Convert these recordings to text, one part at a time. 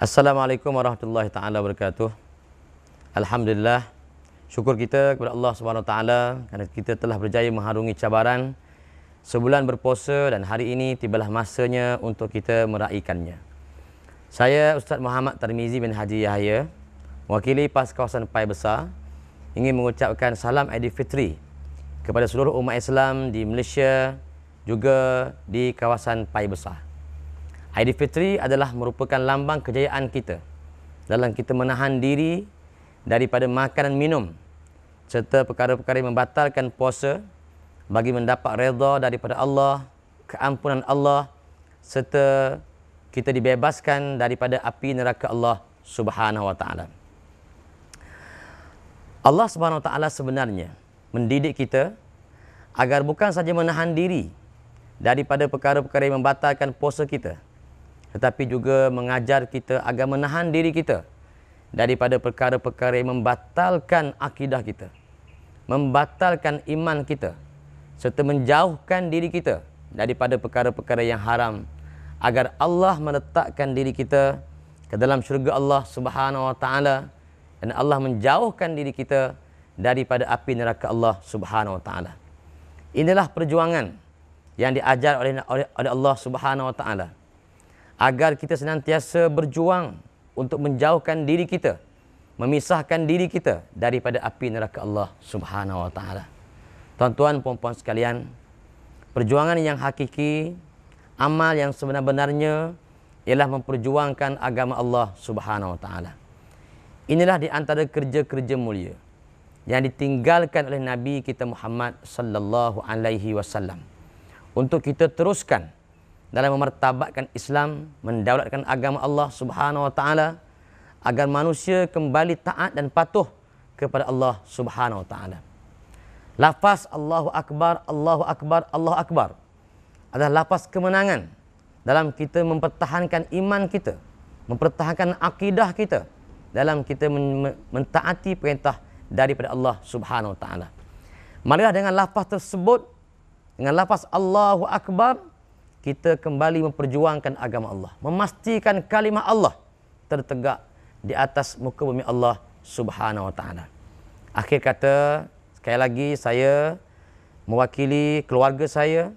Assalamualaikum warahmatullahi taala wabarakatuh. Alhamdulillah syukur kita kepada Allah Subhanahu taala kerana kita telah berjaya mengharungi cabaran sebulan berpuasa dan hari ini tibalah masanya untuk kita meraikannya. Saya Ustaz Muhammad Tarmizi bin Haji Yahya, wakili PAS kawasan Pai Besar, ingin mengucapkan salam Aidilfitri kepada seluruh umat Islam di Malaysia juga di kawasan Pai Besar. Fitri adalah merupakan lambang kejayaan kita dalam kita menahan diri daripada makan dan minum serta perkara-perkara membatalkan puasa bagi mendapat redha daripada Allah, keampunan Allah serta kita dibebaskan daripada api neraka Allah Subhanahu wa taala. Allah Subhanahu wa taala sebenarnya mendidik kita agar bukan saja menahan diri daripada perkara-perkara membatalkan puasa kita, tetapi juga mengajar kita agar menahan diri kita daripada perkara-perkara yang membatalkan akidah kita, membatalkan iman kita serta menjauhkan diri kita daripada perkara-perkara yang haram agar Allah meletakkan diri kita ke dalam syurga Allah Subhanahu wa taala dan Allah menjauhkan diri kita daripada api neraka Allah Subhanahu wa taala. Inilah perjuangan yang diajar oleh oleh Allah Subhanahu wa taala agar kita senantiasa berjuang untuk menjauhkan diri kita, memisahkan diri kita daripada api neraka Allah Subhanahu wa taala. Tuan-tuan puan-puan sekalian, perjuangan yang hakiki, amal yang sebenar-benarnya ialah memperjuangkan agama Allah Subhanahu wa taala. Inilah di antara kerja-kerja mulia yang ditinggalkan oleh Nabi kita Muhammad sallallahu alaihi wasallam untuk kita teruskan dalam memertabatkan Islam, mendaulatkan agama Allah Subhanahu wa taala agar manusia kembali taat dan patuh kepada Allah Subhanahu wa taala. Lafaz Allahu akbar, Allahu akbar, Allahu akbar adalah lafaz kemenangan dalam kita mempertahankan iman kita, mempertahankan akidah kita dalam kita mentaati perintah daripada Allah Subhanahu wa taala. Marilah dengan lafaz tersebut dengan lafaz Allahu akbar kita kembali memperjuangkan agama Allah. Memastikan kalimah Allah tertegak di atas muka bumi Allah subhanahu wa ta'ala. Akhir kata, sekali lagi saya mewakili keluarga saya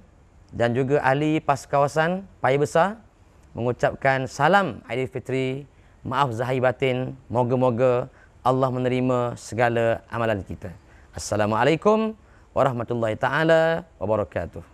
dan juga ahli pas kawasan Pai Besar mengucapkan salam Aidilfitri, maaf zahir batin, moga-moga Allah menerima segala amalan kita. Assalamualaikum warahmatullahi taala wabarakatuh.